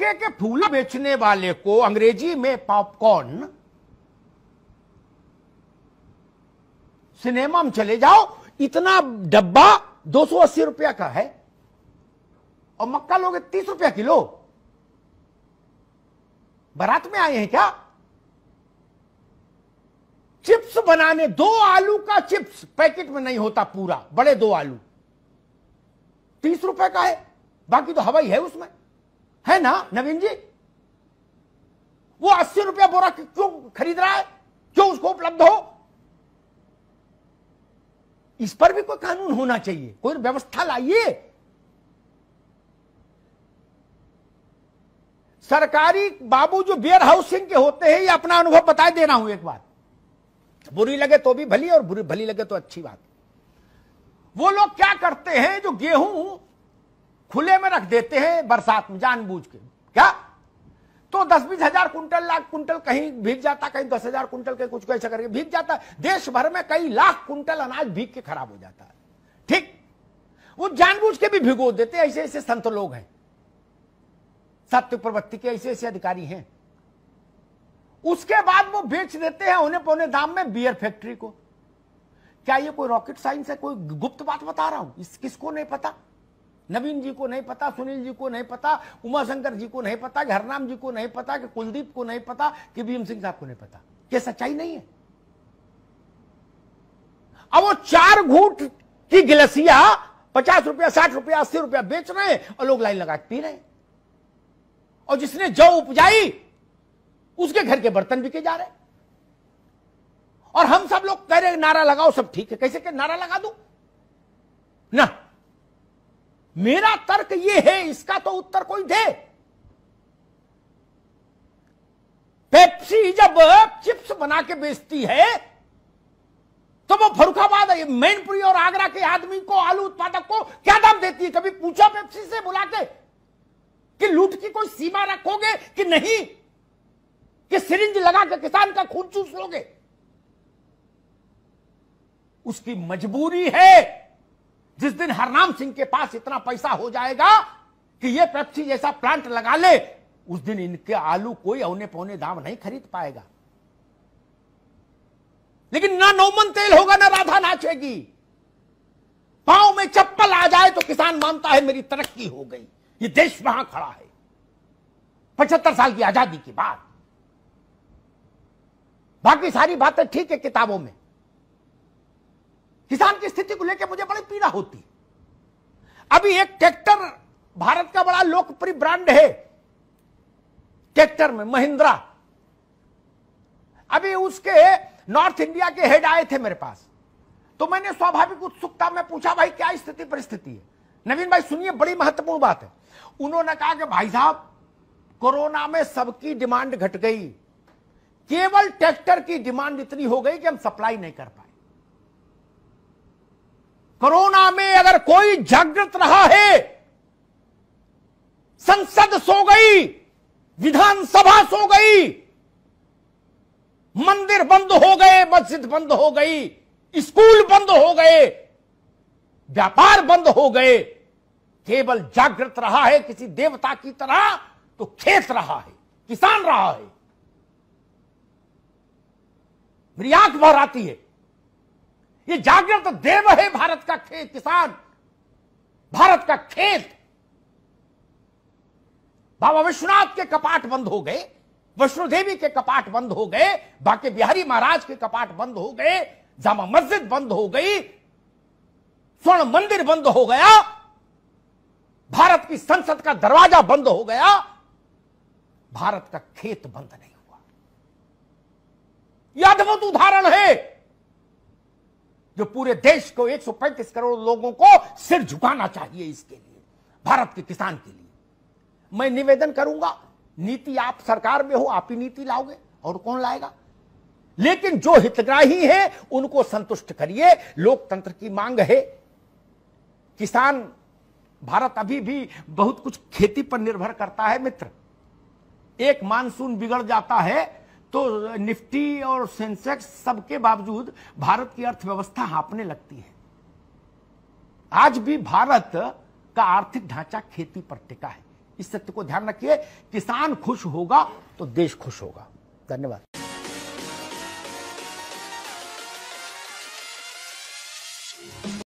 मक्के के फूल बेचने वाले को अंग्रेजी में पॉपकॉर्न सिनेमा में चले जाओ इतना डब्बा 280 रुपया का है और मक्का लोगे तीस रुपया किलो बारात में आए हैं क्या चिप्स बनाने दो आलू का चिप्स पैकेट में नहीं होता पूरा बड़े दो आलू तीस रुपए का है बाकी तो हवाई है उसमें है ना नवीन जी वो अस्सी रुपया बोरा क्यों खरीद रहा है क्यों उसको उपलब्ध हो इस पर भी कोई कानून होना चाहिए कोई व्यवस्था लाइए सरकारी बाबू जो वेयर हाउसिंग के होते हैं ये अपना अनुभव बता दे रहा हूं एक बार बुरी लगे तो भी भली और बुरी भली लगे तो अच्छी बात वो लोग क्या करते हैं जो गेहूं खुले में रख देते हैं बरसात में जानबूझ के क्या तो दस बीस हजार कुंटल लाख कुंटल कहीं भीग जाता कहीं दस हजार कुंटल कहीं कुछ कैसे करके भीग जाता देश भर में कई लाख कुंटल अनाज भीग के खराब हो जाता है ठीक वो जानबूझ के भी भिगो देते ऐसे ऐसे संत लोग हैं सत्य प्रवृत्ति के ऐसे ऐसे अधिकारी हैं उसके बाद वो बेच देते हैं उन्हें पौने दाम में बियर फैक्ट्री को क्या ये कोई रॉकेट साइंस है कोई गुप्त बात बता रहा हूं इस किसको नहीं पता नवीन जी को नहीं पता सुनील जी को नहीं पता उमाशंकर जी को नहीं पता कि हरनाम जी को नहीं पता कि कुलदीप को नहीं पता कि भीम सिंह साहब को नहीं पता क्या सच्चाई नहीं है अब वो चार घूट की गिलसिया पचास रुपया साठ रुपया अस्सी रुपया बेच रहे हैं और लोग लाइन लगा के पी रहे हैं और जिसने जौ उपजाई उसके घर के बर्तन बिके जा रहे हैं और हम सब लोग कह रहे नारा लगाओ सब ठीक है कैसे कह नारा लगा दू ना मेरा तर्क यह है इसका तो उत्तर कोई दे पेप्सी जब चिप्स बना के बेचती है तो वो फरुखाबाद मैनपुरी और आगरा के आदमी को आलू उत्पादक को क्या दाम देती है कभी पूछा पेप्सी से बुला के कि लूट की कोई सीमा रखोगे कि नहीं कि सिरिंज लगा के किसान का खून चूस लोगे उसकी मजबूरी है जिस दिन हरनाम सिंह के पास इतना पैसा हो जाएगा कि ये पेप्सी जैसा प्लांट लगा ले उस दिन इनके आलू कोई औने पौने दाम नहीं खरीद पाएगा लेकिन ना नौमन तेल होगा ना राधा नाचेगी पांव में चप्पल आ जाए तो किसान मानता है मेरी तरक्की हो गई ये देश वहां खड़ा है पचहत्तर साल की आजादी के बाद बाकी सारी बातें ठीक है किताबों में किसान की स्थिति को लेकर मुझे ज्यादा होती अभी एक ट्रैक्टर भारत का बड़ा लोकप्रिय ब्रांड है ट्रैक्टर में महिंद्रा अभी उसके नॉर्थ इंडिया के हेड आए थे मेरे पास तो मैंने स्वाभाविक उत्सुकता में पूछा भाई क्या स्थिति परिस्थिति है नवीन भाई सुनिए बड़ी महत्वपूर्ण बात है उन्होंने कहा कि भाई साहब कोरोना में सबकी डिमांड घट गई केवल ट्रैक्टर की डिमांड इतनी हो गई कि हम सप्लाई नहीं कर पाए कोरोना में अगर कोई जागृत रहा है संसद सो गई विधानसभा सो गई मंदिर बंद हो गए मस्जिद बंद हो गई स्कूल बंद हो गए व्यापार बंद हो गए केवल जागृत रहा है किसी देवता की तरह तो खेत रहा है किसान रहा है मेरी आंख भर आती है ये जागृत तो देव है भारत का खेत किसान भारत का खेत बाबा विश्वनाथ के कपाट बंद हो गए वैष्णो देवी के कपाट बंद हो गए बाकी बिहारी महाराज के कपाट बंद हो गए जामा मस्जिद बंद हो गई स्वर्ण मंदिर बंद हो गया भारत की संसद का दरवाजा बंद हो गया भारत का खेत बंद नहीं हुआ यह अद्भुत उदाहरण है जो पूरे देश को 135 करोड़ लोगों को सिर झुकाना चाहिए इसके लिए भारत के किसान के लिए मैं निवेदन करूंगा नीति आप सरकार में हो आप ही नीति लाओगे और कौन लाएगा लेकिन जो हितग्राही है उनको संतुष्ट करिए लोकतंत्र की मांग है किसान भारत अभी भी बहुत कुछ खेती पर निर्भर करता है मित्र एक मानसून बिगड़ जाता है तो निफ्टी और सेंसेक्स सबके बावजूद भारत की अर्थव्यवस्था हाँपने लगती है आज भी भारत का आर्थिक ढांचा खेती पर टिका है इस सत्य को ध्यान रखिए किसान खुश होगा तो देश खुश होगा धन्यवाद